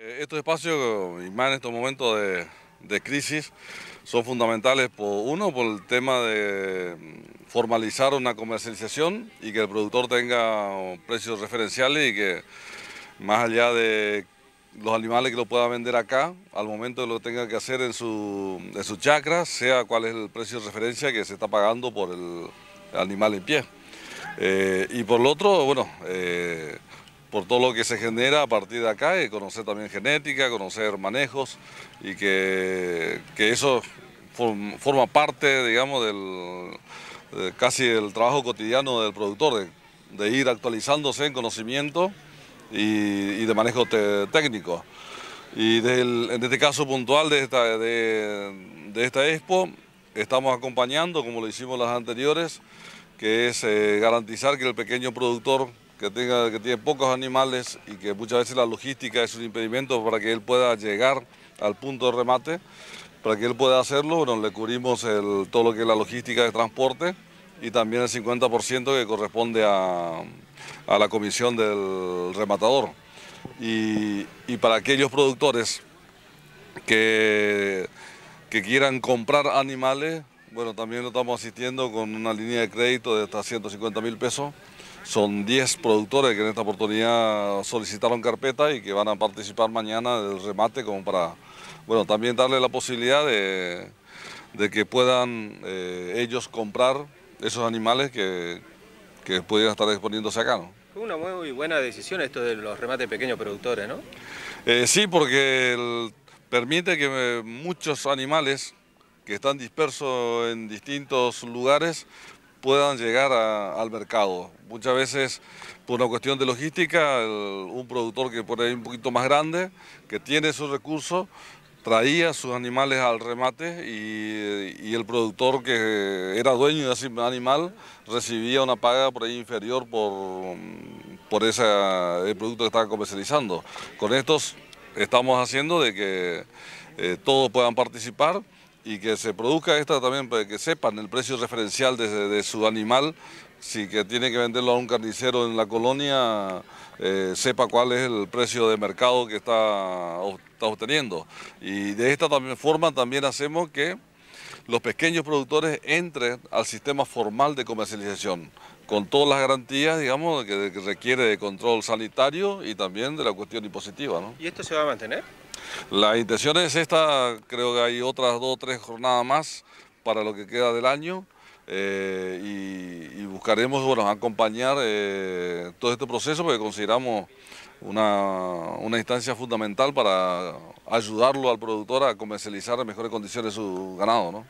Eh, estos espacios, y más en estos momentos de, crisis, son fundamentales, por uno, por el tema de mm, formalizar una comercialización y que el productor tenga um, precios referenciales y que más allá de los animales que lo pueda vender acá, al momento de lo que tenga que hacer en su, en chacra, sea cuál es el precio de referencia que se está pagando por el animal en pie. Eh, y por lo otro, bueno, eh, por todo lo que se genera a partir de acá, conocer también genética, conocer manejos y que, eso forma parte, digamos, del, casi del trabajo cotidiano del productor, de, ir actualizándose en conocimiento y, de manejo técnico. Y en este caso puntual de esta, de, esta expo, estamos acompañando, como lo hicimos las anteriores, que es eh, garantizar que el pequeño productor que, que tiene pocos animales y que muchas veces la logística es un impedimento para que él pueda llegar al punto de remate. Para que él pueda hacerlo, bueno, le cubrimos todo lo que es la logística de transporte y también el 50% que corresponde a, la comisión del rematador. Y, para aquellos productores que, que quieran comprar animales, bueno, también lo estamos asistiendo con una línea de crédito de hasta 150 mil pesos son 10 productores que en esta oportunidad solicitaron carpeta y que van a participar mañana del remate como para, bueno, también darle la posibilidad de, de que puedan eh, ellos comprar esos animales que, que pudieran estar exponiéndose acá, ¿no? Una muy buena decisión esto de los remates pequeños productores, ¿no? Eh, sí, porque permite que eh, muchos animales que están dispersos en distintos lugares puedan llegar al mercado. Muchas veces por una cuestión de logística, un productor que por ahí un poquito más grande, que tiene sus recursos, traía sus animales al remate y, el productor que era dueño de ese animal recibía una paga por ahí inferior por, por ese, producto que estaba comercializando. Con estos estamos haciendo de que eh, todos puedan participar y que se produzca esta también para que sepan el precio referencial de, su animal, si que tiene que venderlo a un carnicero en la colonia, eh, sepa cuál es el precio de mercado que está, obteniendo. Y de esta también, forma también hacemos que los pequeños productores entren al sistema formal de comercialización, con todas las garantías, digamos, que, requiere de control sanitario y también de la cuestión impositiva. ¿Y esto se va a mantener? La intención es esta, creo que hay otras dos o tres jornadas más para lo que queda del año. Eh, y, buscaremos bueno, acompañar eh, todo este proceso porque consideramos una, una, instancia fundamental para ayudarlo al productor a comercializar en mejores condiciones su ganado. ¿no?